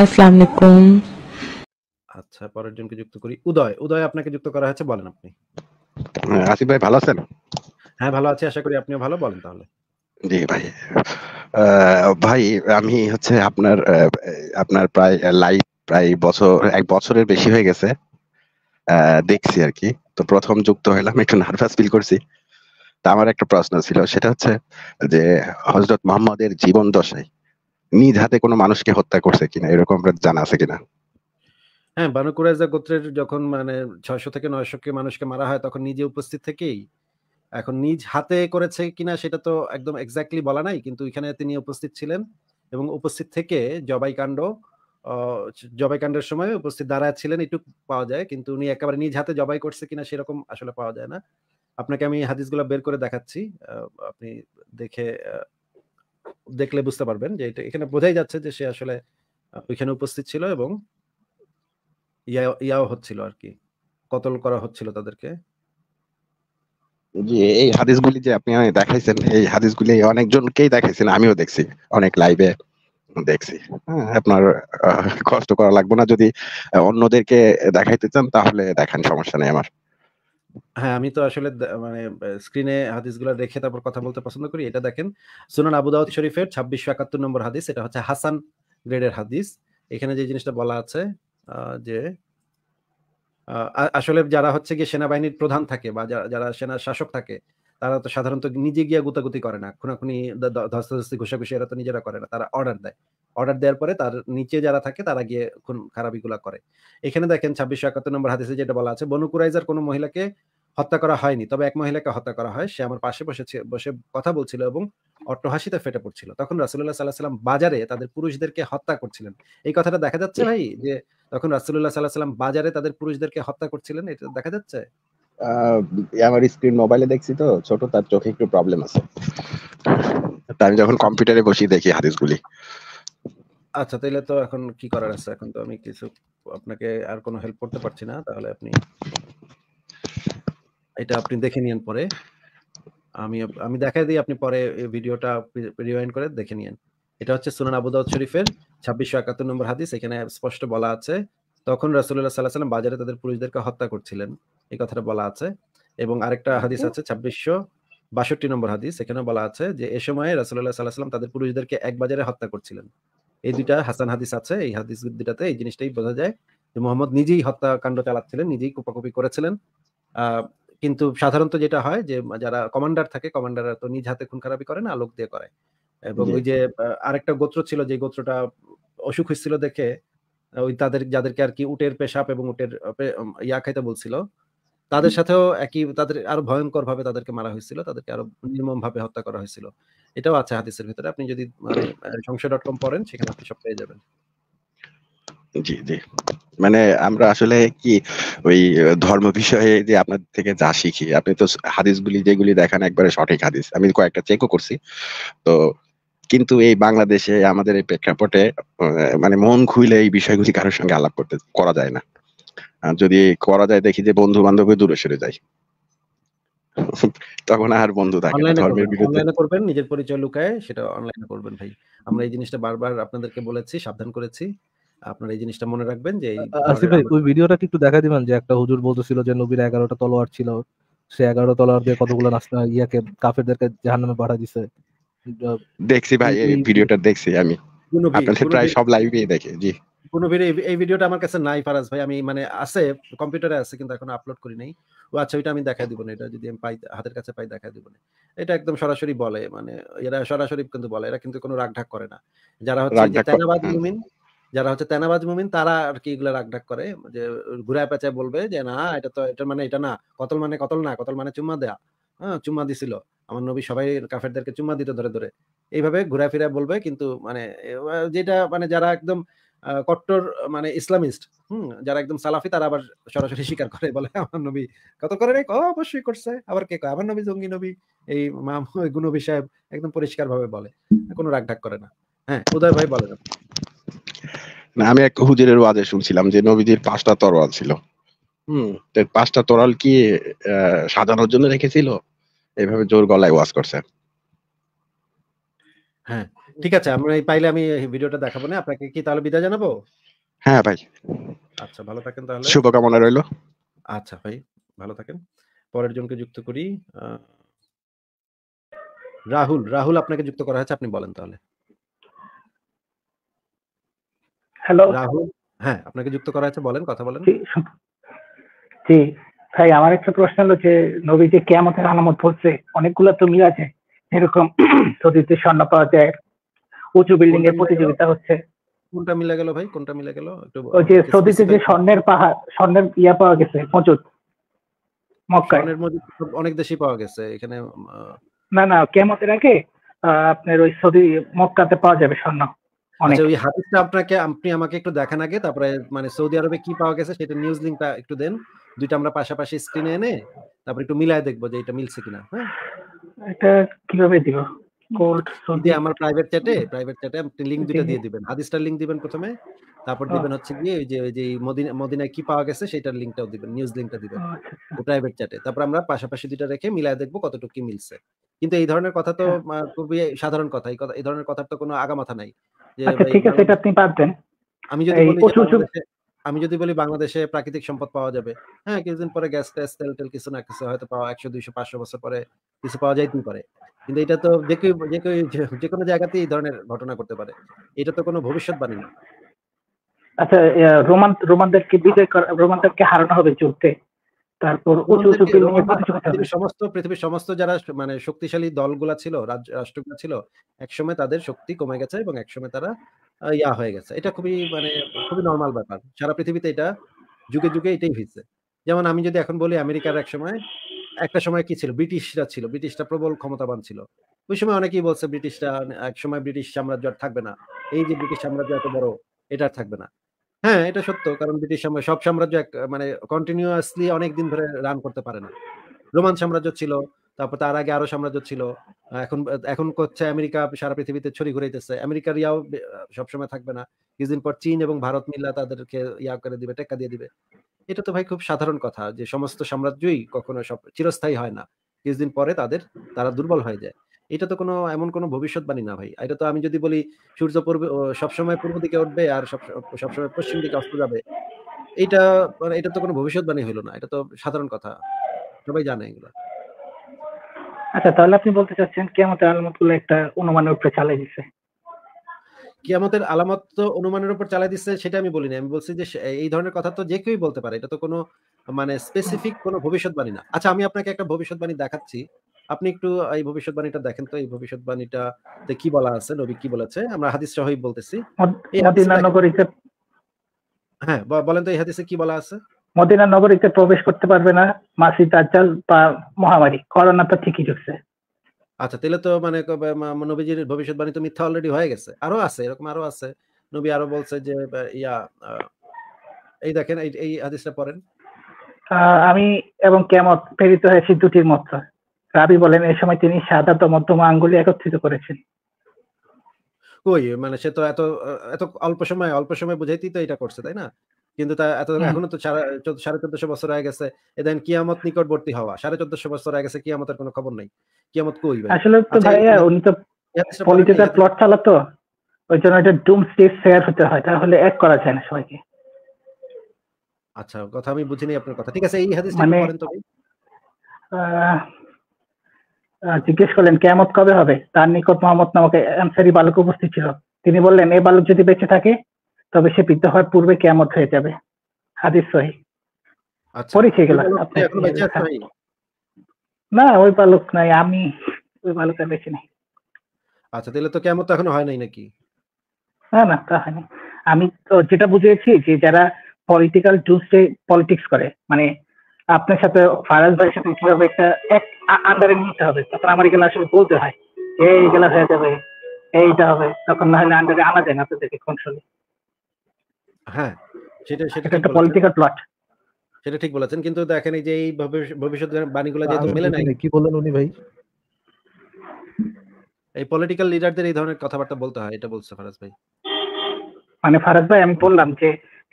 আসসালামু আলাইকুম আচ্ছা পরের জনকে যুক্ত করি উদয় উদয় আপনাকে যুক্ত করা হয়েছে বলেন আপনি আসিফ ভাই ভালো আছেন হ্যাঁ ভালো আছি আশা করি আপনিও ভালো বলেন তাহলে জি ভাই ভাই আমি হচ্ছে আপনার আপনার প্রায় লাইভ প্রায় বছর এক বছরের বেশি হয়ে গেছে দেখছি আর কি তো প্রথম যুক্ত হইলাম একটু নার্ভাস ফিল করছি তা আমার একটা প্রশ্ন ছিল সেটা হচ্ছে যে হজরত মোহাম্মদের জীবন দশায় নিজ হাতে কোনো মানুষকে হত্যা করছে কিনা এরকম জানা আছে কিনা হ্যাঁ বানু কুরাইজা গোত্রের যখন মানে ছয়শো থেকে নয়শো কে মানুষকে মারা হয় তখন নিজে উপস্থিত থেকেই এখন নিজ হাতে করেছে কিনা সেটা তো একদম এক্স্যাক্টলি বলা নাই কিন্তু এখানে তিনি উপস্থিত ছিলেন এবং উপস্থিত থেকে জবাই কাণ্ড জবাই কাণ্ডের সময় উপস্থিত দাঁড়ায় ছিলেন একটু পাওয়া যায় কিন্তু উনি একেবারে নিজ হাতে জবাই করছে কিনা সেরকম আসলে পাওয়া যায় না আপনাকে আমি হাদিসগুলো বের করে দেখাচ্ছি আপনি দেখে দেখলে বুঝতে পারবেন যে এটা এখানে বোঝাই যাচ্ছে যে সে আসলে ওইখানে উপস্থিত ছিল এবং ইয়া হচ্ছিল আর কি কতল করা হচ্ছিল তাদেরকে জি এই হাদিসগুলি যে আপনি দেখাইছেন এই হাদিসগুলি অনেকজনকেই দেখাইছেন আমিও দেখছি অনেক লাইভে দেখছি হ্যাঁ, আপনার কষ্ট করা লাগবে না যদি অন্যদেরকে দেখাইতে চান তাহলে দেখান সমস্যা নেই আমার হ্যাঁ আমি তো আসলে মানে স্ক্রিনে হাদিস হাদিসগুলো রেখে তারপর কথা বলতে পছন্দ করি এটা দেখেন সুনান আবু দাউদ শরীফের ছাব্বিশশো একাত্তর নম্বর হাদিস এটা হচ্ছে হাসান গ্রেডের হাদিস এখানে যে জিনিসটা বলা আছে যে আসলে যারা হচ্ছে গিয়ে সেনাবাহিনীর প্রধান থাকে বা যারা সেনা শাসক থাকে তারা তো সাধারণত নিজে গিয়ে গুতাগুতি করে না খুনাখুনি ধস্তাধস্তি ঘুষাঘুষি এরা তো নিজেরা করে না তারা অর্ডার দেয় অর্ডার দেওয়ার পরে তার নিচে যারা থাকে তারা গিয়ে খুন খারাপিগুলা করে এখানে দেখেন ছাব্বিশশো একাত্তর নম্বর হাদিসে যেটা বলা আছে বনুকুরাইজার কোনো মহিলাকে হত্যা করা হয়নি তবে এক মহিলাকে হত্যা করা হয় সে আমার পাশে বসে বসে কথা বলছিল এবং অট্টহাসিতে ফেটে পড়ছিল তখন রাসুল্লাহ সাল্লাহ সাল্লাম বাজারে তাদের পুরুষদেরকে হত্যা করছিলেন এই কথাটা দেখা যাচ্ছে ভাই যে তখন রাসুল্লাহ সাল্লাহ সাল্লাম বাজারে তাদের পুরুষদেরকে হত্যা করছিলেন এটা দেখা যাচ্ছে আমার স্ক্রিন মোবাইলে দেখছি তো ছোট তার চোখে একটু প্রবলেম আছে আমি যখন কম্পিউটারে বসি দেখি হাদিসগুলি আচ্ছা তাহলে তো এখন কি করার আছে এখন তো আমি কিছু আপনাকে আর কোনো হেল্প করতে পারছি না তাহলে আপনি এটা আপনি দেখে নিন পরে আমি আমি দেখাই দিই আপনি পরে ভিডিওটা রিওয়াইন্ড করে দেখে নিন এটা হচ্ছে সুনান আবু দাউদ শরীফের ছাব্বিশশো একাত্তর নম্বর হাদিস এখানে স্পষ্ট বলা আছে তখন রাসুল্লাহ সাল্লাহ সাল্লাম বাজারে তাদের পুরুষদেরকে হত্যা করছিলেন এই কথাটা বলা আছে এবং আরেকটা আচ্ছা। হাদিস আছে ছাব্বিশশো বাষট্টি নম্বর হাদিস এখানে বলা আছে যে এ সময় রাসুল্লাহ সাল্লাহ সাল্লাম তাদের পুরুষদেরকে এক বাজারে হত্যা করছিলেন এই দুইটা হাসান হাদিস আছে এই হাদিস দুটাতে এই জিনিসটাই বোঝা যায় যে মোহাম্মদ নিজেই হত্যাকাণ্ড চালাচ্ছিলেন নিজেই কুপাকুপি করেছিলেন কিন্তু সাধারণত যেটা হয় যে যারা কমান্ডার থাকে কমান্ডার তো নিজ হাতে খুন খারাপি করে না আলোক দিয়ে করে এবং ওই যে আরেকটা গোত্র ছিল যে গোত্রটা অসুখ হয়েছিল দেখে ওই তাদের যাদেরকে আর কি উটের পেশাব এবং উটের ইয়া খাইতে বলছিল তাদের সাথেও একই তাদের আরো ভয়ঙ্কর ভাবে তাদেরকে মারা হয়েছিল তাদেরকে আরো নির্মম ভাবে হত্যা করা হয়েছিল এটাও আছে হাদিসের ভিতরে আপনি যদি মানে সংশয় ডট কম পড়েন সেখানে আপনি সব পেয়ে যাবেন জি জি মানে আমরা আসলে কি ওই ধর্ম বিষয়ে যে আপনার থেকে যা শিখি আপনি তো হাদিসগুলি যেগুলি দেখান একবারে সঠিক হাদিস আমি কয়েকটা চেকও করছি তো কিন্তু এই বাংলাদেশে আমাদের এই প্রেক্ষাপটে মানে মন খুইলে এই বিষয়গুলি কারোর সঙ্গে আলাপ করতে করা যায় না যদি করা যায় দেখি যে বন্ধু বান্ধবী দূরে সরে যায় তখন আর বন্ধু থাকে না ধর্মের বিরুদ্ধে অনলাইনে করবেন নিজের পরিচয় লুকায় সেটা অনলাইনে করবেন ভাই আমরা এই জিনিসটা বারবার আপনাদেরকে বলেছি সাবধান করেছি আপনারা এই জিনিসটা মনে রাখবেন যে আসিফ ভাই ওই ভিডিওটা একটু দেখা দিবেন যে একটা হুজুর বলতেছিল যে নবীর 11টা তলোয়ার ছিল সে 11 তলোয়ার দিয়ে কতগুলো নাস্তা ইয়াকে কাফেরদেরকে জাহান্নামে পাঠা দিছে দেখছি ভাই এই ভিডিওটা দেখছি আমি প্রায় সব লাইভে দেখে জি কোনো ভিডিও এই ভিডিওটা আমার কাছে নাই ফারাজ ভাই আমি মানে আছে কম্পিউটারে আছে কিন্তু এখন আপলোড করি নাই ও আচ্ছা ওইটা আমি দেখাই দিব না এটা যদি আমি পাই হাতের কাছে পাই দেখাই দিব না এটা একদম সরাসরি বলে মানে এরা সরাসরি কিন্তু বলে এরা কিন্তু কোনো রাগঢাক করে না যারা হচ্ছে তেনাবাদ মুমিন যারা হচ্ছে তেনাবাজ মুমিন তারা আর কি রাগঢাক করে যে ঘুরায় পেঁচায় বলবে যে না এটা তো এটা মানে এটা না কতল মানে কতল না কতল মানে চুম্মা দেয়া হ্যাঁ চুম্মা দিছিল আমার নবী সবাই কাফেরদেরকে চুম্মা দিতে ধরে ধরে এইভাবে ফিরা বলবে কিন্তু মানে যেটা মানে যারা একদম কট্টর মানে ইসলামিস্ট হুম যারা একদম সালাফি তারা আবার সরাসরি স্বীকার করে বলে আমার নবী কত করে রে অবশ্যই করছে আবার কে কয় আমার নবী জঙ্গি নবী এই মাম গুনবী সাহেব একদম পরিষ্কার ভাবে বলে কোনো ঢাক করে না হ্যাঁ উদয় ভাই বলে না আমি এক হুজুরের ওয়াজে শুনছিলাম যে নবীদের পাঁচটা তরোয়াল ছিল হুম পাঁচটা তরাল কি সাজানোর জন্য রেখেছিল এভাবে জোর গলায় ওয়াজ করছে হ্যাঁ ঠিক আছে আমরা পাইলে আমি ভিডিওটা দেখাবো না আপনাকে কি তাহলে বিদায় জানাবো হ্যাঁ ভাই আচ্ছা ভালো থাকেন তাহলে শুভকামনা রইল আচ্ছা ভাই ভালো থাকেন পরের জনকে যুক্ত করি রাহুল রাহুল আপনাকে যুক্ত করা হয়েছে আপনি বলেন তাহলে হ্যালো রাহুল হ্যাঁ আপনাকে যুক্ত করা হয়েছে বলেন কথা বলেন জি ভাই আমার একটা প্রশ্ন হলো যে নবী যে কেমতের আলামত পড়ছে অনেকগুলো তো মিল আছে এরকম শরীরতে স্বর্ণ পাওয়া যায় উঁচু বিল্ডিং এর প্রতিযোগিতা হচ্ছে কোনটা মিলা গেল ভাই কোনটা মিলা গেল একটু ওই যে সৌদিতে যে স্বর্ণের পাহাড় স্বর্ণের ইয়া পাওয়া গেছে মজুদ মক্কায় স্বর্ণের মজুদ অনেক দেশে পাওয়া গেছে এখানে না না কেমতের আগে আপনার ওই সৌদি মক্কাতে পাওয়া যাবে স্বর্ণ আচ্ছা ওই হাদিসটা আপনাকে আপনি আমাকে একটু দেখান আগে তারপরে মানে সৌদি আরবে কি পাওয়া গেছে সেটা নিউজ লিংকটা একটু দেন দুইটা আমরা পাশাপাশি স্ক্রিনে এনে তারপর একটু মিলায় দেখবো যে এটা মিলছে কিনা হ্যাঁ এটা কিভাবে দিব আমার প্রাইভেট চ্যাটে প্রাইভেট চ্যাটে আপনি লিংক দিয়ে দিবেন হাদিসটার লিংক দিবেন প্রথমে তারপর দিবেন হচ্ছে গিয়ে ওই যে ওই যে মদিনা মদিনায় কি পাওয়া গেছে সেটার লিংকটাও দিবেন নিউজ লিংকটা দিবেন প্রাইভেট চ্যাটে আচ্ছা। তারপর আমরা পাশাপাশি দুইটা রেখে মিলাই দেখবো কতটুকু কি মিলছে কিন্তু এই ধরনের কথা তো হ্যাঁ। খুবই সাধারণ কথা এই ধরনের কথার তো কোনো আগামাথা নাই যে আচ্ছা, ঠিক আছে এটা আপনি আমি যদি বলি আমি যদি বলি বাংলাদেশে প্রাকৃতিক সম্পদ পাওয়া যাবে হ্যাঁ কিছুদিন পরে গ্যাস ট্যাস তেল টেল কিছু না কিছু হয়তো পাওয়া একশো দুইশো পাঁচশো বছর পরে কিছু পাওয়া যাইতেই পারে কিন্তু এটা তো যে কেউ যে কেউ যে কোনো জায়গাতেই এই ধরনের ঘটনা করতে পারে এটা তো কোনো ভবিষ্যৎবাণী না আচ্ছা রোমান রোমানদেরকে বিজয় করা রোমানদেরকে হারানো হবে যুদ্ধে তারপর উঁচু উঁচু সমস্ত পৃথিবীর সমস্ত যারা মানে শক্তিশালী দলগুলা ছিল রাষ্ট্রগুলো ছিল একসময় তাদের শক্তি কমে গেছে এবং একসময় তারা ইয়া হয়ে গেছে এটা খুবই মানে খুবই নর্মাল ব্যাপার সারা পৃথিবীতে এটা যুগে যুগে এটাই হয়েছে যেমন আমি যদি এখন বলি আমেরিকার এক সময় একটা সময় কি ছিল ব্রিটিশরা ছিল ব্রিটিশরা প্রবল ক্ষমতাবান ছিল ওই সময় অনেকেই বলছে ব্রিটিশরা এক সময় ব্রিটিশ সাম্রাজ্য আর থাকবে না এই যে ব্রিটিশ সাম্রাজ্য এত বড় এটা থাকবে না হ্যাঁ এটা সত্য কারণ ব্রিটিশ সাম্রাজ্য সব সাম্রাজ্য মানে কন্টিনিউয়াসলি অনেক দিন ধরে রান করতে পারে না রোমান সাম্রাজ্য ছিল তারপর তার আগে আরো সাম্রাজ্য ছিল এখন এখন করছে আমেরিকা সারা পৃথিবীতে ছড়ি ঘুরাইতেছে আমেরিকার ইয়াও সবসময় থাকবে না কিছুদিন পর চীন এবং ভারত মিল্লা তাদেরকে ইয়া করে দিবে টেক্কা দিয়ে দিবে এটা তো ভাই খুব সাধারণ কথা যে সমস্ত সাম্রাজ্যই কখনো চিরস্থায়ী হয় না কিছুদিন পরে তাদের তারা দুর্বল হয়ে যায় এটা তো কোনো এমন কোনো ভবিষ্যৎবাণী না ভাই এটা তো আমি যদি বলি সূর্য পূর্ব সবসময় পূর্ব দিকে উঠবে আর সবসময় পশ্চিম দিকে অস্ত যাবে এটা মানে এটা তো কোনো ভবিষ্যৎবাণী হলো না এটা তো সাধারণ কথা সবাই জানে এগুলো আচ্ছা তাহলে আপনি বলতে চাচ্ছেন কেমন আলমতগুলো একটা অনুমানের উপরে চালাই দিচ্ছে কিয়ামতের আলামত তো অনুমানের উপর চালাই দিচ্ছে সেটা আমি বলিনি আমি বলছি যে এই ধরনের কথা তো যে কেউই বলতে পারে এটা তো কোনো মানে স্পেসিফিক কোনো ভবিষ্যৎবাণী না আচ্ছা আমি আপনাকে একটা ভবিষ্যৎবাণী দেখাচ্ছি আপনি একটু এই ভবিষ্যৎবাণীটা দেখেন তো এই ভবিষ্যৎবাণীটাতে কি বলা আছে নবী কি বলেছে আমরা হাদিস সহই বলতেছি হ্যাঁ বলেন তো এই হাদিসে কি বলা আছে মদিনা নগরীতে প্রবেশ করতে পারবে না মাসি দাজ্জাল বা মহামারী করোনা তো ঠিকই ঢুকছে আচ্ছা তাহলে তো মানে নবীজির ভবিষ্যৎবাণী তো মিথ্যা অলরেডি হয়ে গেছে আরো আছে এরকম আরো আছে নবী আরো বলছে যে ইয়া এই দেখেন এই আদেশটা পড়েন আমি এবং কেমত প্রেরিত হয়েছি দুটির মত রাবি বলেন এই সময় তিনি সাদা তো মধ্যম আঙ্গুলি একত্রিত করেছেন কই মানে সে তো এত এত অল্প সময় অল্প সময় বুঝাইতেই তো এটা করছে তাই না কিন্তু তা এত এখনো তো সাড়ে চোদ্দশো বছর হয়ে গেছে এদেন কিয়ামত নিকটবর্তী হওয়া সাড়ে চোদ্দশো বছর হয়ে গেছে কিয়ামতের কোনো খবর নাই কিয়ামত কই আসলে তো আচ্ছা, ভাই উনি তো পলিটিক্যাল প্লট চালাতো ওই জন্য এটা ডুম স্টেজ শেয়ার হতে হয় তাহলে এক করা যায় না সবাইকে আচ্ছা কথা আমি বুঝিনি আপনার কথা ঠিক আছে এই হাদিসটা মানে, পড়েন তবে জিজ্ঞেস করলেন কেয়ামত কবে হবে তার নিকট মোহাম্মদ নামক আনসারি বালক উপস্থিত ছিল তিনি বললেন এই বালক যদি বেঁচে থাকে তবে সে পৃথক হওয়ার পূর্বে কেমত হয়ে যাবে হাদিস সহি আচ্ছা। পড়েছে গেল হ্যাঁ। না ওই নাই আমি ওই আর বেশি আচ্ছা তাহলে তো এখনো হয় নাই নাকি না না তা হয়নি আমি তো যেটা বুঝেছি যে যারা পলিটিক্যাল জুসে পলিটিক্স করে মানে আপনার সাথে ফারাজ ভাইয়ের সাথে কিভাবে একটা এক আন্ডারে নিতে হবে তখন আমার এগুলো আসলে বলতে হয় এই হয়ে যাবে এইটা হবে তখন না হলে আন্ডারে আনা যায় না আপনাদেরকে কোন হ্যাঁ সেটা সেটা একটা পলিটিক্যাল প্লট সেটা ঠিক বলেছেন কিন্তু দেখেন এই যে এই ভবিষ্যৎ বাণীগুলো যেহেতু নাই কি বললেন উনি ভাই এই পলিটিক্যাল লিডারদের এই ধরনের কথাবার্তা বলতে হয় এটা বলছে ফারাজ ভাই মানে ফারাজ ভাই আমি বললাম যে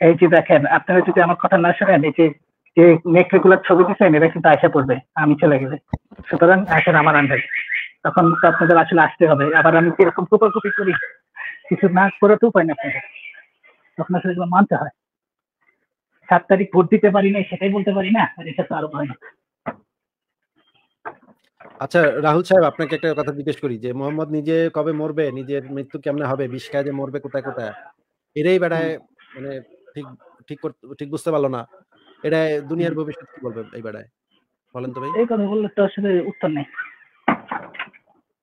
এই যে দেখেন আপনারা যদি আমার কথা না শোনেন এই যে যে ছবি দিচ্ছেন এটা কিন্তু আশা পড়বে আমি চলে গেলে সুতরাং আসেন আমার আন্ডার তখন আপনাদের আসলে আসতে হবে আবার আমি কিরকম প্রকল্প করি কিছু না করে তো উপায় না আপনাদের তখন আসলে এগুলো মানতে হয় সাত তারিখ ভোট দিতে পারি না সেটাই বলতে পারি না আর এটা তো আরো ভয় না আচ্ছা রাহুল সাহেব আপনাকে একটা কথা জিজ্ঞেস করি যে মোহাম্মদ নিজে কবে মরবে নিজের মৃত্যু কেমনে হবে বিষ কাজে মরবে কোথায় কোথায় এরাই বেড়ায় মানে ঠিক ঠিক ঠিক বুঝতে পারলো না এটা দুনিয়ার ভবিষ্যৎ কি বলবে এই বেড়ায় বলেন তো ভাই এই কথা বললে তো আসলে উত্তর নেই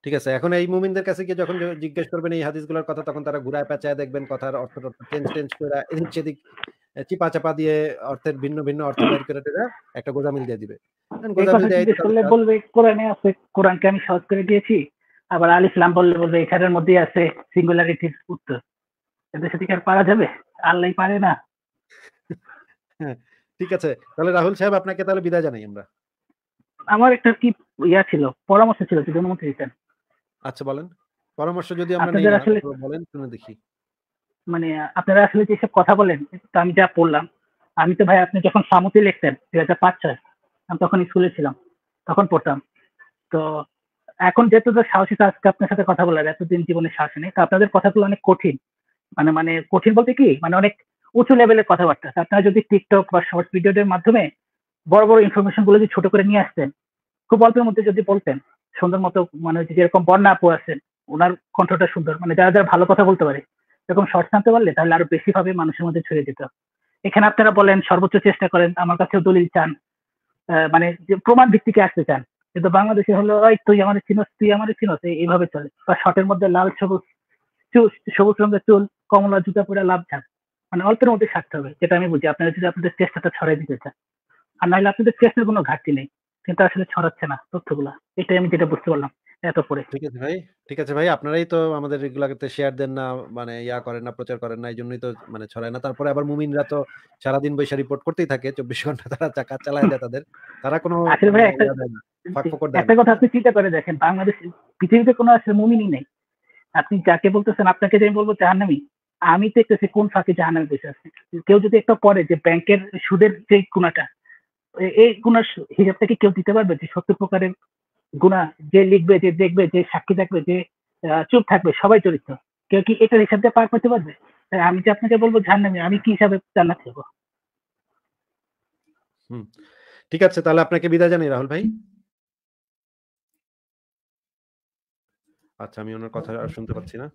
ঠিক আছে এখন এই মুমিনদের কাছে গিয়ে যখন জিজ্ঞেস করবেন এই হাদিসগুলোর কথা তখন তারা ঘুরায় পেঁচায় দেখবেন কথার অর্থ চেঞ্জ টেঞ্জ করে এদিক হ্যাঁ। চিপা চাপা দিয়ে অর্থের ভিন্ন ভিন্ন অর্থ হ্যাঁ। বের করে দেবে একটা গোজামিল দিয়ে দিবে বলবে কোরআনে আছে কোরআনকে আমি সহজ করে দিয়েছি আবার আল ইসলাম বললে বলবে এখানের মধ্যেই আছে সিঙ্গুলারিটির উত্তর এদের সাথে কি আর পারা যাবে আল্লাহ পারে না হ্যাঁ, ঠিক আছে তাহলে রাহুল সাহেব আপনাকে তাহলে বিদায় জানাই আমরা আমার একটা কি ইয়া ছিল পরামর্শ ছিল যদি অনুমতি দিতেন আচ্ছা বলেন পরামর্শ যদি আমরা নেই আসলে বলেন শুনে দেখি মানে আপনারা আসলে যেসব কথা বলেন তো আমি যা পড়লাম আমি তো ভাই আপনি যখন সামুতি লিখতেন দুই হাজার পাঁচ ছয় আমি তখন স্কুলে ছিলাম তখন পড়তাম তো এখন যেহেতু তো সাহসী আজকে আপনার সাথে কথা বলার এতদিন জীবনে সাহস নেই তো আপনাদের কথাগুলো অনেক কঠিন মানে মানে কঠিন বলতে কি মানে অনেক উঁচু লেভেলের কথাবার্তা আপনারা যদি টিকটক বা শর্ট ভিডিওর মাধ্যমে বড় বড় ইনফরমেশন গুলো যদি ছোট করে নিয়ে আসতেন খুব অল্পের মধ্যে যদি বলতেন সুন্দর মতো মানে হচ্ছে যেরকম বন্যা আপু আছেন ওনার কণ্ঠটা সুন্দর মানে যারা যারা ভালো কথা বলতে পারে এরকম শর্ট আনতে পারলে তাহলে আরো বেশি ভাবে মানুষের মধ্যে ছড়িয়ে যেত এখানে আপনারা বলেন সর্বোচ্চ চেষ্টা করেন আমার কাছেও দলিল চান মানে যে প্রমাণ ভিত্তিকে আসতে চান কিন্তু বাংলাদেশে হলো ওই তুই আমার চিনস তুই আমার চিনস এইভাবে চলে বা শর্টের মধ্যে লাল সবুজ সবুজ রঙের চুল কমলা জুতা পরে লাভ চান মানে অল্পের মধ্যে সারতে হবে যেটা আমি বুঝি আপনারা যদি আপনাদের চেষ্টাটা ছড়াই দিতে চান আর নাহলে আপনাদের চেষ্টার কোনো ঘাটতি নেই কিন্তু আসলে ছড়াচ্ছে না তথ্যগুলা এটাই আমি যেটা বুঝতে পারলাম এত পরে ঠিক আছে ভাই ঠিক আছে ভাই আপনারাই তো আমাদের এগুলাকে শেয়ার দেন না মানে ইয়া করেন না প্রচার করেন না এই জন্যই তো মানে ছড়ায় না তারপরে আবার মুমিনরা তো সারাদিন বৈশা রিপোর্ট করতেই থাকে চব্বিশ ঘন্টা তারা চাকা চালায় দেয় তাদের তারা কোনো একটা কথা আপনি চিন্তা করে দেখেন বাংলাদেশ পৃথিবীতে কোনো আসলে মুমিনই নেই আপনি যাকে বলতেছেন আপনাকে যে আমি বলবো জাহান্নামি আমি দেখতেছি কোন ফাঁকে জাহান্নামি বসে আছে কেউ যদি একটা পরে যে ব্যাংকের সুদের যে কোনাটা এই গুণার হিসাবটা কি কেউ দিতে পারবে যে সত্তর প্রকারের গুণা যে লিখবে যে দেখবে যে সাক্ষী থাকবে যে চুপ থাকবে সবাই চরিত্র কেউ কি এটার হিসাব দিয়ে পার করতে পারবে আমি যে আপনাকে বলবো জাহান্নামি আমি কি হিসাবে জানা থাকবো ঠিক আছে তাহলে আপনাকে বিদায় জানাই রাহুল ভাই আচ্ছা আমি ওনার কথা আর শুনতে পাচ্ছি না